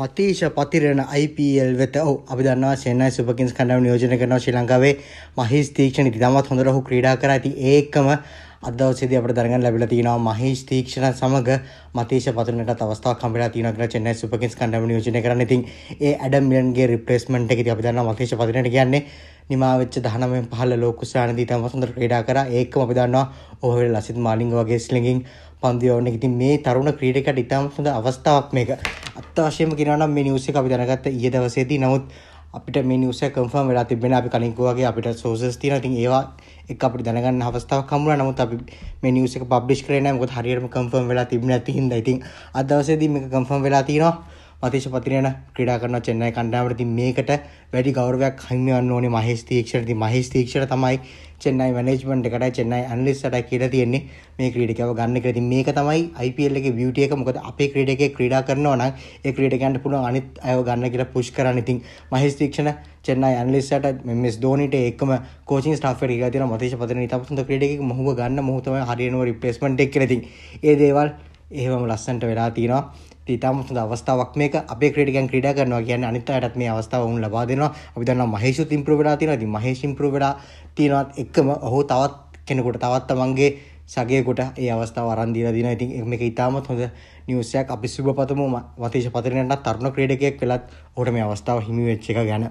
මතීෂ Pathirana IPL වෙත ඔ අිදන්න සෙන්න්නයි සුපකින්ස් කඩම් නියෝජන කරන ශ්‍රී ලංකාවේ මහිස් තීක්ෂණ ඉතාමත් හොඳරහු ක්‍රඩා කර ඇති ඒකම අදවසිද අපට දරගන්න ලැබිල තිනවා මහිස් තීක්ෂණ සමඟ මතේෂ පතරනට අවස්ථා කමිලා තිනකර චෙන්නයි සුපකින්ස් කඩම නියෝජන කරන ඉතින් ඒ ඇඩම්ියන්ගේ රිපලේස්මට එකති අපිදන්න මතේෂ පතිනට කියන්නේ නිමාවෙච්ච දහනමෙන් පහල ලෝකුසානදී තම සඳර ක්‍රඩා කර ඒකම අපිදන්නවා ඔහවෙල් ලසිත් මාලිංග වගේ ස්ලිඟින් පන්දියෝන ඉතින් මේ තරුණ ක්‍රීඩකට ඉතාම සඳ අවස්ථාවක් මේක ඇත්ත වශයෙන්ම කියනවනම් මේ නිවස් එක අපි දැනගත්ත ඊයේ දවසේදී නමුත් අපිට මේ නිවස් එක කන්ෆර්ම් වෙලා තිබෙන අපි කලින් කිව්වාගේ අපිට සෝසස් තියෙනවා. ඉතින් ඒවා එක්ක අපිට දැනගන්න අවස්ථාවක් හම්බුණා. නමුත් අපි මේ නිවස් එක පබ්ලිෂ් කරේ නැහැ. මොකද හරියටම කන්ෆර්ම් වෙලා තිබුණේ නැති හින්දා. ඉතින් අද දවසේදී මේක කන්ෆර්ම් වෙලා තියෙනවා. අතිශ පතිරයන ක්‍රඩා කරන චෙන්නයි කණ්ඩාවටති මේකට වැඩි ගෞරවයක් හහිමයන්න ඕනේ මහස්තීක්ෂරති මහස්තීක්ෂර තමයි චෙන්නයි මනේජ්මන්ට එකට චෙන්නයි අන්ලිස්සට කියර තියෙන්නේ මේ ක්‍රඩිකව ගන්න කරති මේක තමයි අයිපල්ලගේ බියටියක මොකද අපේ ක්‍රඩකේ ක්‍රඩා කරනවන ඒ ක්‍රඩකන්ට පුළ අනිත් අය ගන්න කියලා පුෂ් කරනඉතින් මහස්තීක්ෂණ චෙන්නයි අන්ලිස්සට මෙමස් දෝනට එක්ම කෝචි ටාෆ ගතින මතේශ පතන තපසුද ක්‍රඩෙක් මහ ගන්න මුහතම හරියනුව රිපේස්මට එක් කරති ඒ දේවල් එහෙම ලස්සන්ට වෙලා තියෙනවා ඉතාම සුඳ අවස්ථාවක් මේක අපේ ක්‍රීඩකයන් ක්‍රීඩා කරනවා කියන්නේ අනිත් අයටත් මේ අවස්ථාව වුන් ලබා දෙනවා. අපි දන්නවා මහේෂුත් ඉම්ප්‍රූව් වෙලා තියෙනවා. ඉතින් මහේෂ් ඉම්ප්‍රූව් වෙලා තියෙනවත් එක්කම ඔහු තවත් කෙනෙකුට තවත් තමන්ගේ සගේකොට ඒ අවස්ථාව අරන් දීලා දෙනවා. ඉතින් මේක ඉතාමත් හොඳ නිවුස් එකක් අපි සුබපතමු. වතීෂ පතරිනන්ට තරුණ ක්‍රීඩකයෙක් වෙලත් ඔහුට මේ අවස්ථාව හිමි වෙච්ච එක ගැන